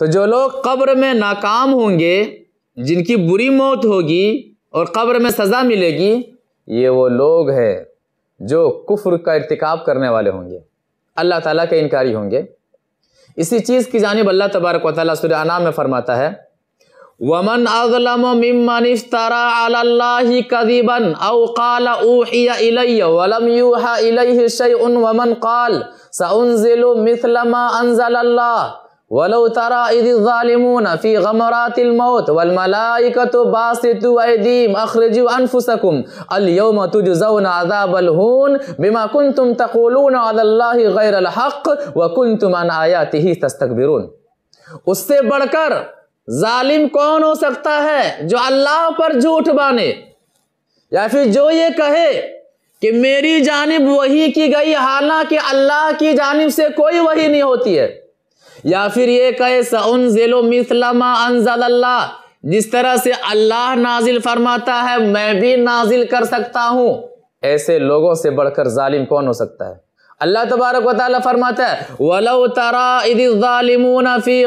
तो जो लोग कब्र में नाकाम होंगे जिनकी बुरी मौत होगी और कब्र में सज़ा मिलेगी ये वो लोग हैं जो कुफ्र का इरतकब करने वाले होंगे अल्लाह ताला के इनकारी होंगे इसी चीज़ की जानब अल्लाह तबारक वाली में फ़रमाता है वमन अज़लमताराबन उससे बढ़कर जालिम कौन हो सकता है जो अल्लाह पर झूठ बाने या फिर जो ये कहे कि मेरी जानब वही की गई हालांकि अल्लाह की जानब से कोई वही नहीं होती है या फिर ये कहे सन जिलो मिसलमा अनजल्ला जिस तरह से अल्लाह नाजिल फरमाता है मैं भी नाजिल कर सकता हूँ ऐसे लोगों से बढ़कर जालिम कौन हो सकता है अल्लाह तबारक वाली फरमाता है वलो तराफी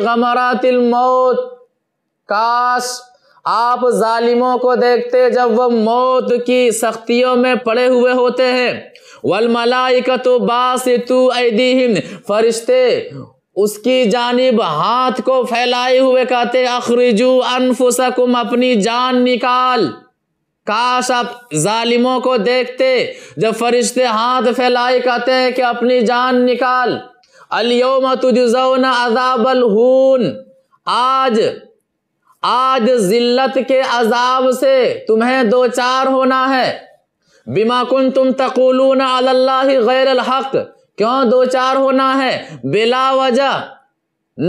गमरातिल मौत काश आप जालिमों को देखते जब वो मौत की सख्तियों में पड़े हुए होते हैं वल मलाइका तो बासितु फरिश्ते उसकी जानब हाथ को फैलाए हुए कहते अखरजू अनफुसकुम अपनी जान निकाल काश आप जालिमों को देखते जब फरिश्ते हाथ फैलाए कहते हैं कि अपनी जान निकाल अलियोम तुजौन अजाबल हून आज आज जिल्लत के अजाब से तुम्हें दो चार होना है बिमा कुन तुम तकुलून अल्लाह गैर हक़ क्यों दो चार होना है बिला वजह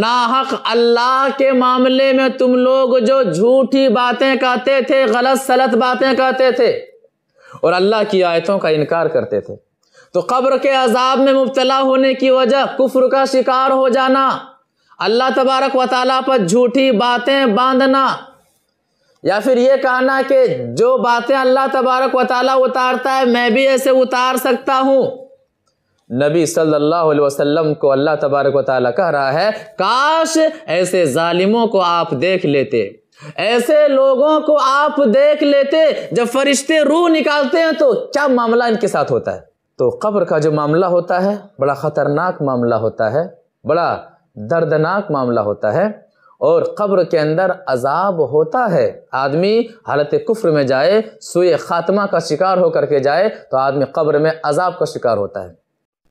नाहक अल्लाह के मामले में तुम लोग जो झूठी बातें कहते थे गलत सलत बातें कहते थे और अल्लाह की आयतों का इनकार करते थे तो कब्र के अजाब में मुबतला होने की वजह कुफ्र का शिकार हो जाना अल्लाह तबारक वाली पर झूठी बातें बांधना या फिर ये कहना कि जो बातें अल्लाह तबारक वाली उतारता है मैं भी ऐसे उतार सकता हूँ नबी सल्लल्लाहु अलैहि वसल्लम को अल्लाह तबारक वाली कह रहा है काश ऐसे जालिमों को आप देख लेते ऐसे लोगों को आप देख लेते जब फरिश्ते रूह निकालते हैं तो क्या मामला इनके साथ होता है तो कब्र का जो मामला होता है बड़ा ख़तरनाक मामला होता है बड़ा दर्दनाक मामला होता है और कब्र के अंदर अजाब होता है आदमी हालत कुफ्र में जाए सुय खात्मा का शिकार होकर के जाए तो आदमी कब्र में अजाब का शिकार होता है